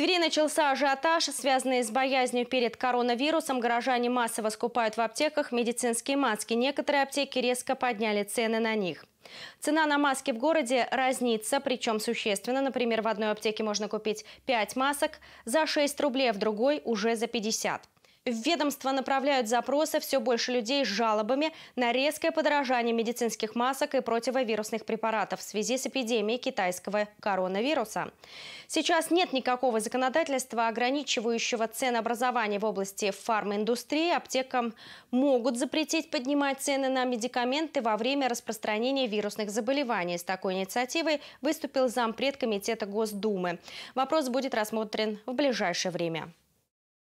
Твери начался ажиотаж, связанный с боязнью перед коронавирусом. Горожане массово скупают в аптеках медицинские маски. Некоторые аптеки резко подняли цены на них. Цена на маски в городе разнится, причем существенно. Например, в одной аптеке можно купить 5 масок за 6 рублей, а в другой уже за 50. В ведомство направляют запросы все больше людей с жалобами на резкое подорожание медицинских масок и противовирусных препаратов в связи с эпидемией китайского коронавируса. Сейчас нет никакого законодательства, ограничивающего ценообразование в области фармаиндустрии. Аптекам могут запретить поднимать цены на медикаменты во время распространения вирусных заболеваний. С такой инициативой выступил зампред Комитета Госдумы. Вопрос будет рассмотрен в ближайшее время.